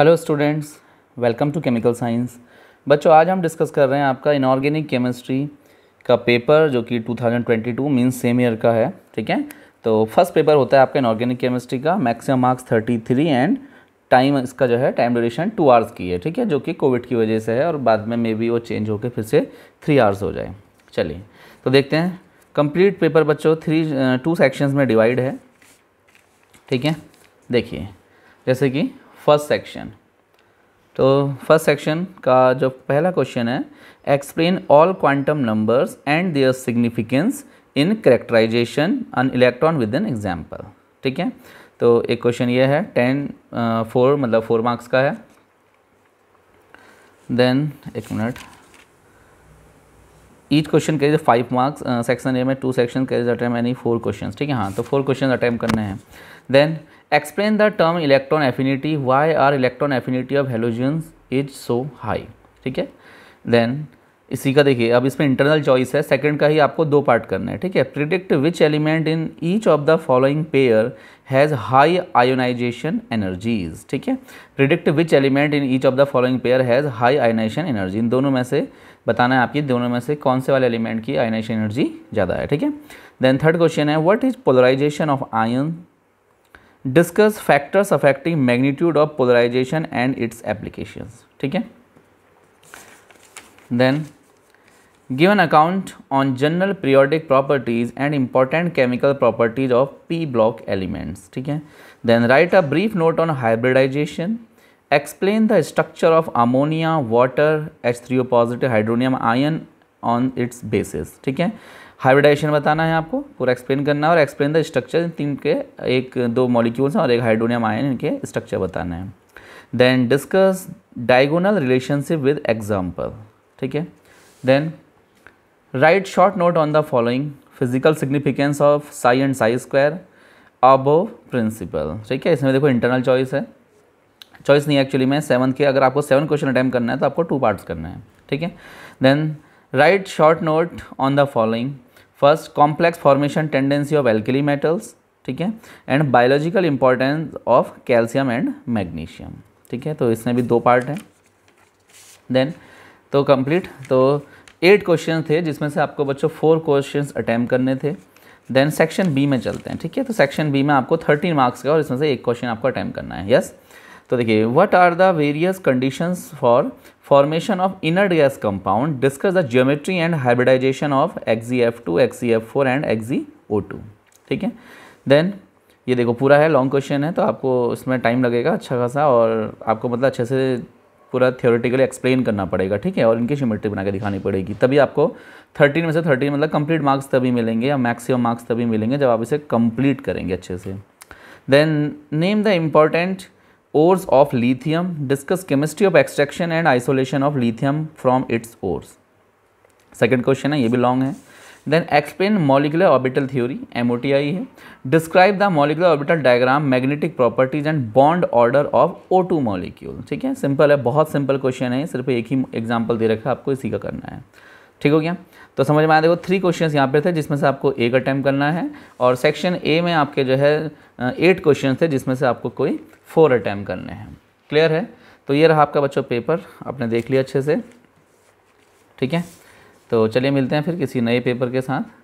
Hello students welcome to chemical science बच्चों आज हम डिस्कस कर रहे हैं आपका इनऑर्गेनिक केमिस्ट्री का पेपर जो कि 2022 मींस सेम ईयर का है ठीक है तो फर्स्ट पेपर होता है आपका इनऑर्गेनिक केमिस्ट्री का मैक्सिमम मार्क्स 33 एंड टाइम इसका जो है टाइम ड्यूरेशन टू आवर्स की है ठीक है जो कि कोविड की वजह से है और बाद में मे बी वो चेंज होकर फिर से थ्री आवर्स हो जाए चलिए तो देखते हैं कंप्लीट पेपर बच्चों थ्री टू सेक्शंस में डिवाइड है ठीक है देखिए जैसे कि फर्स्ट सेक्शन तो फर्स्ट सेक्शन का जो पहला क्वेश्चन है explain all quantum numbers and their significance in characterization on electron with an example ठीक है तो एक क्वेश्चन ये है टेन फोर मतलब फोर मार्क्स का है देन एक minute each question carries five marks section A में two section carries attempt any four question ठीक है हाँ तो फोर क्वेश्चन अटैम्प करने हैं then explain the term electron affinity why are electron affinity of halogens is so high ठीक है then इसी का देखिए अब इसमें इंटरनल चॉइस है सेकंड का ही आपको दो पार्ट करना है ठीक है predict which element in each of the following pair has high ionization energies ठीक है predict which element in each of the following pair has high ionization energy इन दोनों में से बताना है आपकी दोनों में से कौन से वाले एलिमेंट की आयनाइशन एनर्जी ज़्यादा है ठीक है देन थर्ड क्वेश्चन है what is polarization of ion discuss factors affecting magnitude of polarization and its application ठीक है then give an account on general periodic properties and important chemical properties of P block elements ठीक है then write a brief note on hybridization explain structure of ammonia water H three O positive hydronium ion on its basis ठीक है hybridisation बताना है आपको पूरा explain करना है और एक्सप्लेन द स्ट्रक्चर तीन के एक दो मॉलिक्यूल्स हैं और एक हाइड्रोनियम आयन इनके स्ट्रक्चर बताना है then discuss diagonal relationship with example ठीक है then write short note on the following physical significance of psi and psi square Aufbau principle ठीक है इसमें देखो इंटरनल चॉइस है चॉइस नहीं है एक्चुअली में सेवन के अगर आपको सेवन क्वेश्चन अटैम्प करना है तो आपको टू पार्ट्स करना है ठीक है then write short note on the following first complex formation tendency of alkali metals ठीक है and biological importance of calcium and magnesium ठीक है तो इसमें भी दो पार्ट हैं देन तो कंप्लीट तो एट क्वेश्चन थे जिसमें से आपको बच्चों फोर क्वेश्चन अटैम्प करने थे देन सेक्शन बी में चलते हैं ठीक है तो सेक्शन बी में आपको थर्टीन मार्क्स का और इसमें से एक क्वेश्चन आपको अटैम्प करना है यस yes? तो देखिए what are the various conditions for formation of inert gas compound discuss the geometry and hybridization of Xe F two Xe F four and Xe O two ठीक है then ये देखो पूरा है लॉन्ग क्वेश्चन है तो आपको इसमें टाइम लगेगा अच्छा खासा और आपको मतलब अच्छे से पूरा थियोरेटिकली एक्सप्लेन करना पड़ेगा ठीक है और इनकी ज्योमेट्री बना के दिखानी पड़ेगी तभी आपको थर्टीन में से थर्टीन मतलब कंप्लीट मार्क्स तभी मिलेंगे या मैक्सिमम मार्क्स तभी मिलेंगे जब आप इसे कंप्लीट करेंगे अच्छे से then name the important ores of lithium discuss chemistry of extraction and isolation of lithium from its ores second question है ये भी लॉन्ग है then explain molecular orbital theory M O T आई है describe the molecular orbital diagram magnetic properties and bond order of O two molecule ठीक है simple है बहुत सिंपल क्वेश्चन है सिर्फ एक ही एग्जाम्पल दे रखा है आपको इसी का करना है ठीक हो गया तो समझ में आया देखो थ्री क्वेश्चंस यहाँ पे थे जिसमें से आपको एक अटैम्प्ट करना है और सेक्शन ए में आपके जो है एट क्वेश्चन थे जिसमें से आपको कोई फोर अटैम्प्ट करने हैं क्लियर है तो ये रहा आपका बच्चों पेपर आपने देख लिया अच्छे से ठीक है तो चलिए मिलते हैं फिर किसी नए पेपर के साथ